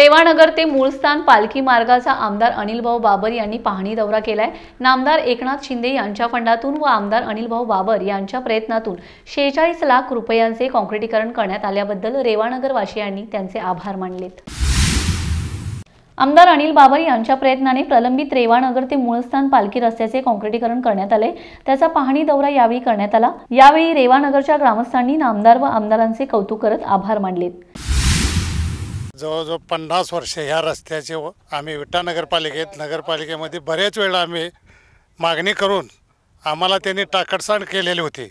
रेवानगर ते मूळस्थान पालखी मार्गाचा आमदार अनिलभाऊ बाबर यांनी पाहणी दौरा केलाय नामदार एकनाथ शिंदे यांच्या फंडातून व आमदार अनिलभाऊ बाबर यांच्या प्रयत्नातून शेहेचाळीस लाख रुपयांचे कॉन्क्रिटीकरण करण्यात आल्याबद्दल रेवानगर वाशियांनी त्यांचे आभार मानलेत आमदार अनिल बाबर यांच्या प्रयत्नाने प्रलंबित रेवानगर ते मूळस्थान पालखी रस्त्याचे कॉन्क्रिटीकरण करण्यात आले त्याचा पाहणी दौरा यावेळी करण्यात आला यावेळी रेवानगरच्या ग्रामस्थांनी नामदार व आमदारांचे कौतुक करत आभार मानलेत जवळजवळ पन्नास वर्ष ह्या रस्त्याचे आम्ही विटा नगरपालिकेत नगरपालिकेमध्ये बऱ्याच वेळा आम्ही मागणी करून आम्हाला त्यांनी टाकडसाण केलेली होती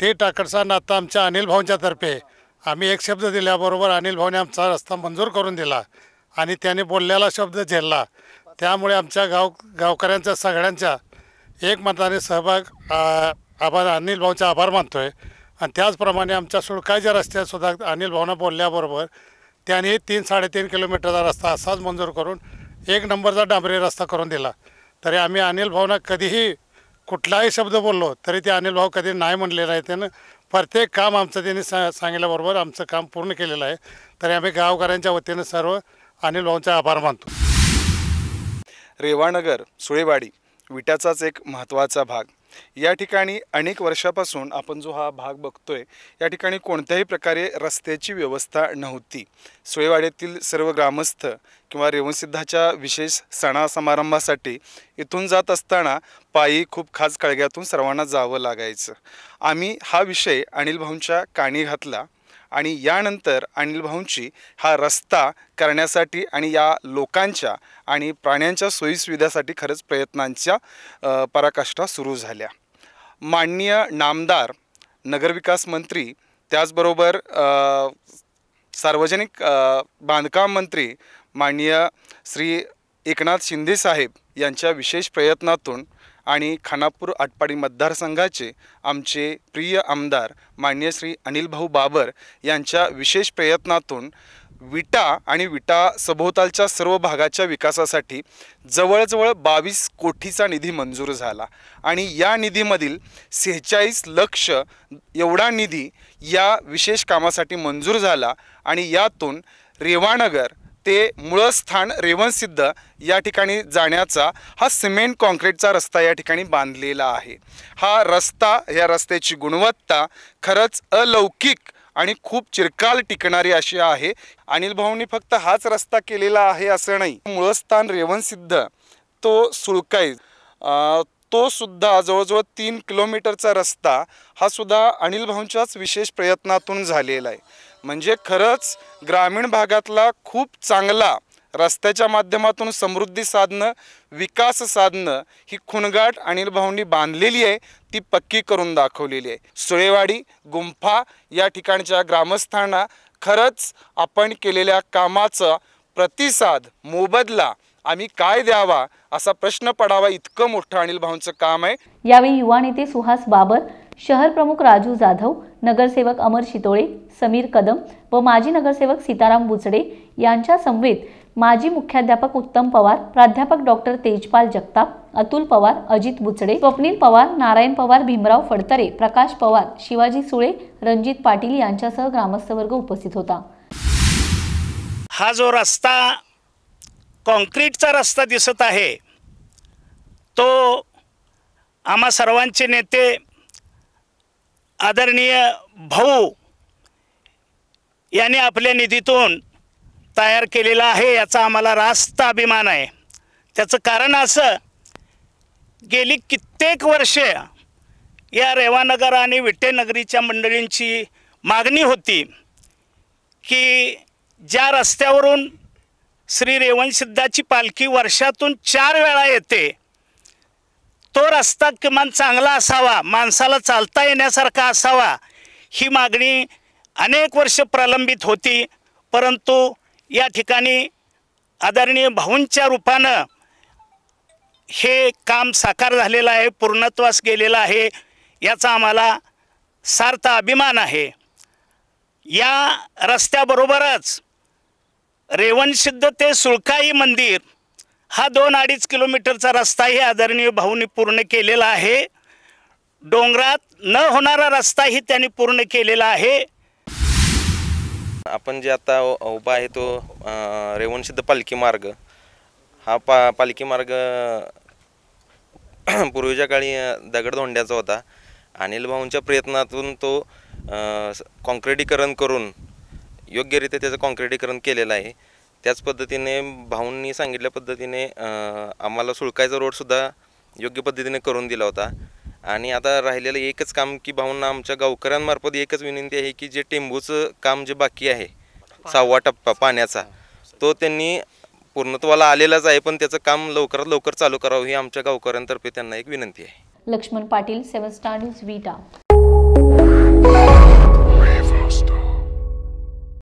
ते टाकडसाण आता आमच्या अनिल भाऊंच्या तर्फे आम्ही एक शब्द दिल्याबरोबर अनिल भाऊने आमचा रस्ता मंजूर करून दिला आणि त्याने बोललेला शब्द झेलला त्यामुळे आमच्या गाव गावकऱ्यांच्या सगळ्यांच्या एकमताने सहभाग आभार अनिल भाऊंचा आभार मानतो आहे आणि त्याचप्रमाणे आमच्या सुळकाच्या रस्त्यातसुद्धा अनिल भाऊनं बोलल्याबरोबर त्याने तीन साडेतीन किलोमीटरचा रस्ता असाच मंजूर करून एक नंबरचा डांबरी रस्ता करून दिला तरी आम्ही अनिल भाऊना कधीही कुठलाही शब्द बोललो तरी ते अनिल भाऊ कधी नाही म्हणलेलं आहे त्यानं प्रत्येक काम आमचं त्यांनी सा सांगितल्याबरोबर आमचं काम पूर्ण केलेलं आहे तरी आम्ही गावकऱ्यांच्या वतीनं सर्व अनिल भाऊंचा आभार मानतो रेवानगर सुळेवाडी विटाचाच एक महत्त्वाचा भाग या ठिकाणी अनेक वर्षापासून आपण जो हा भाग बघतोय या ठिकाणी कोणत्याही प्रकारे रस्त्याची व्यवस्था नव्हती सोयवाड्यातील सर्व ग्रामस्थ किंवा रेवणसिद्धाच्या विशेष सणा समारंभासाठी इथून जात असताना पायी खूप खास कळग्यातून सर्वांना जावं लागायचं आम्ही हा विषय अनिल भाऊंच्या काणी घातला आणि यानंतर अनिल भाऊंची हा रस्ता करण्यासाठी आणि या लोकांच्या आणि प्राण्यांच्या सोयीसुविधासाठी खरंच प्रयत्नांच्या पराकाष्ठा सुरू झाल्या माननीय नामदार नगरविकास मंत्री त्याचबरोबर सार्वजनिक बांधकाम मंत्री माननीय श्री एकनाथ शिंदे साहेब यांच्या विशेष प्रयत्नातून आणि खानापूर आटपाडी मतदारसंघाचे आमचे प्रिय आमदार मान्य श्री अनिलभाऊ बाबर यांच्या विशेष प्रयत्नातून विटा आणि विटा सभोवतालच्या सर्व भागाच्या विकासासाठी जवळजवळ बावीस कोटीचा निधी मंजूर झाला आणि या निधीमधील सेहेचाळीस लक्ष एवढा निधी या विशेष कामासाठी मंजूर झाला आणि यातून रेवानगर ते मुळस्थान रेवणसिद्ध या ठिकाणी जाण्याचा हा सिमेंट कॉन्क्रीटचा रस्ता या ठिकाणी बांधलेला आहे हा रस्ता या रस्त्याची गुणवत्ता खरंच अलौकिक आणि खूप चिरकाल टिकणारी अशी आहे अनिल भाऊंनी फक्त हाच रस्ता केलेला आहे असं नाही मुळस्थान रेवणसिद्ध तो सुळकाई तो सुद्धा जवळजवळ तीन किलोमीटरचा रस्ता हा सुद्धा अनिल भाऊंच्याच विशेष प्रयत्नातून झालेला आहे म्हणजे खरंच ग्रामीण भागातला खूप चांगला रस्त्याच्या माध्यमातून समृद्धी साधणं विकास साधणं ही खुणगाट अनिल भाऊंनी बांधलेली आहे ती पक्की करून दाखवलेली आहे सुळेवाडी गुंफा या ठिकाणच्या ग्रामस्थांना खरंच आपण केलेल्या कामाचा प्रतिसाद मोबदला आम्ही काय द्यावा असा प्रश्न पडावा इतकं मोठं अनिल भाऊंचं काम आहे यावेळी युवा नेते सुहास बाबर शहर प्रमुख राजू जाधव नगरसेवक अमर शितोळे समीर कदम व माजी नगरसेवक सीताराम बुचडे यांच्या समवेत माजी मुख्याध्यापक उत्तम पवार प्राध्यापक डॉक्टर तेजपाल जगताप अतुल पवार अजित बुचडे स्वप्नील पवार नारायण पवार भीमराव फडतरे प्रकाश पवार शिवाजी सुळे रणजित पाटील यांच्यासह ग्रामस्थ वर्ग उपस्थित होता हा जो रस्ता कॉन्क्रीटचा रस्ता दिसत आहे तो आम्हा सर्वांचे नेते आदरणीय भाऊ याने आपल्या निधीतून तयार केलेला आहे याचा आम्हाला रास्त अभिमान आहे त्याचं कारण असं गेली कित्येक वर्षे या रेवानगर आणि विटेनगरीच्या मंडळींची मागणी होती की ज्या रस्त्यावरून श्री रेवणसिद्धाची पालखी वर्षातून चार वेळा येते तो रस्ता किमान चांगला असावा माणसाला चालता येण्यासारखा असावा ही मागणी अनेक वर्ष प्रलंबित होती परंतु या ठिकाणी आदरणीय भाऊंच्या रूपानं हे काम साकार झालेलं आहे पूर्णत्वास गेलेलं आहे याचा आम्हाला सार्थ अभिमान आहे या रस्त्याबरोबरच रेवणसिद्ध ते सुळकाई मंदिर हा दोन अडीच किलोमीटरचा रस्ताही आदरणीय भाऊनी पूर्ण केलेला आहे डोंगरात न होणारा रस्ताही त्यांनी पूर्ण केलेला आहे आपण जे आता उभा आहे तो रेवणसिद्ध पालखी मार्ग हा पा पालखी मार्ग पूर्वीच्या काळी दगडधोंड्याचा होता अनिल भाऊंच्या प्रयत्नातून तो कॉन्क्रिटीकरण करून योग्यरित्या त्याचं कॉन्क्रिटीकरण केलेलं आहे त्याच पद्धतीने भाऊंनी सांगितल्या पद्धतीने आम्हाला सुळकायचा रोडसुद्धा योग्य पद्धतीने करून दिला होता आणि आता राहिलेलं एकच काम की भाऊंना आमच्या गावकऱ्यांमार्फत एकच विनंती आहे की जे टेंबूचं काम जे बाकी आहे सहावा टप्पा पाण्याचा तो त्यांनी पूर्णत्वाला आलेलाच आहे पण त्याचं काम लवकरात लवकर चालू करावं ही आमच्या गावकऱ्यांतर्फे त्यांना एक विनंती आहे Laxman Patil seven star news विटा